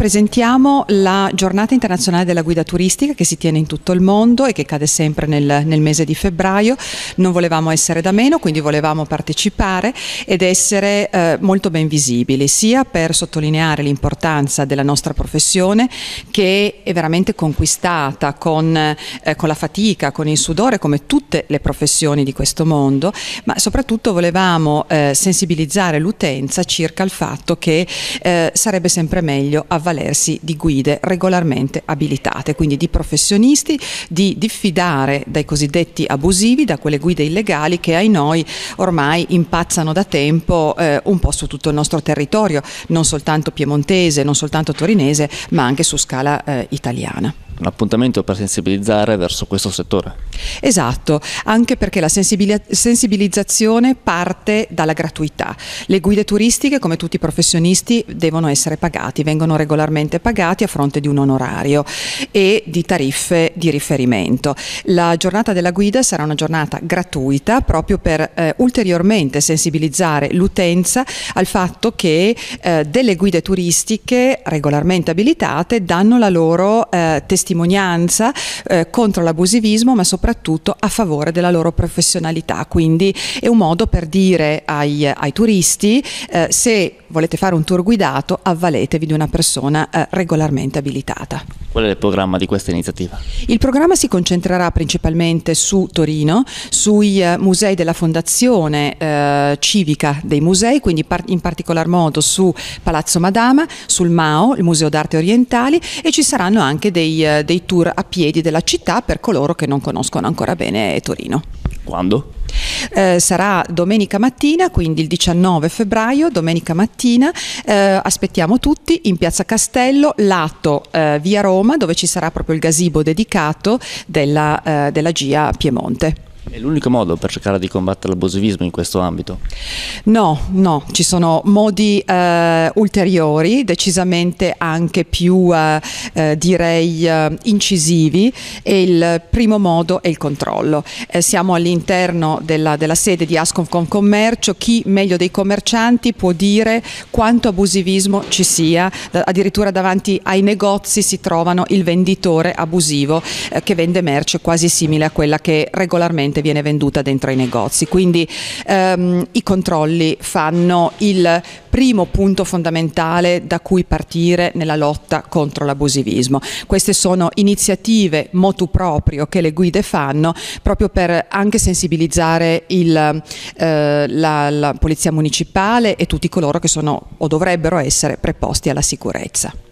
Presentiamo la giornata internazionale della guida turistica che si tiene in tutto il mondo e che cade sempre nel, nel, mese di febbraio. Non volevamo essere da meno, quindi volevamo partecipare ed essere eh, molto ben visibili, sia per sottolineare l'importanza della nostra professione che è veramente conquistata con, eh, con la fatica, con il sudore, come tutte le professioni di questo mondo, ma soprattutto volevamo eh, sensibilizzare l'utenza circa il fatto che eh, sarebbe sempre meglio avvalorare avvalersi di guide regolarmente abilitate, quindi di professionisti, di diffidare dai cosiddetti abusivi, da quelle guide illegali che ai noi ormai impazzano da tempo eh, un po' su tutto il nostro territorio, non soltanto piemontese, non soltanto torinese, ma anche su scala eh, italiana un appuntamento per sensibilizzare verso questo settore. Esatto, anche perché la sensibilizzazione parte dalla gratuità. Le guide turistiche, come tutti i professionisti, devono essere pagati, vengono regolarmente pagati a fronte di un onorario e di tariffe di riferimento. La giornata della guida sarà una giornata gratuita proprio per eh, ulteriormente sensibilizzare l'utenza al fatto che eh, delle guide turistiche regolarmente abilitate danno la loro eh, testimonianza testimonianza eh, contro l'abusivismo ma soprattutto a favore della loro professionalità. Quindi è un modo per dire ai, ai turisti eh, se volete fare un tour guidato avvaletevi di una persona eh, regolarmente abilitata. Qual è il programma di questa iniziativa? Il programma si concentrerà principalmente su Torino, sui eh, musei della fondazione eh, civica dei musei, quindi par in particolar modo su Palazzo Madama, sul MAO, il Museo d'Arte Orientali e ci saranno anche dei, eh, dei tour a piedi della città per coloro che non conoscono ancora bene Torino. Quando? Eh, sarà domenica mattina, quindi il 19 febbraio, domenica mattina. Eh, aspettiamo tutti in Piazza Castello, lato eh, via Roma, dove ci sarà proprio il gasibo dedicato della, eh, della GIA Piemonte. È l'unico modo per cercare di combattere l'abusivismo in questo ambito? No, no, ci sono modi eh, ulteriori, decisamente anche più eh, eh direi eh, incisivi e il primo modo è il controllo. Eh, siamo all'interno della, della, sede di Commercio, chi meglio dei commercianti può dire quanto abusivismo ci sia, addirittura davanti ai negozi si trovano il venditore abusivo che vende merce quasi simile a quella che regolarmente normalmente viene venduta dentro ai negozi. Quindi ehm, i controlli fanno il primo punto fondamentale da cui partire nella lotta contro l'abusivismo. Queste sono iniziative motu proprio che le guide fanno proprio per anche sensibilizzare il, eh, la, la polizia municipale e tutti coloro che sono o dovrebbero essere preposti alla sicurezza.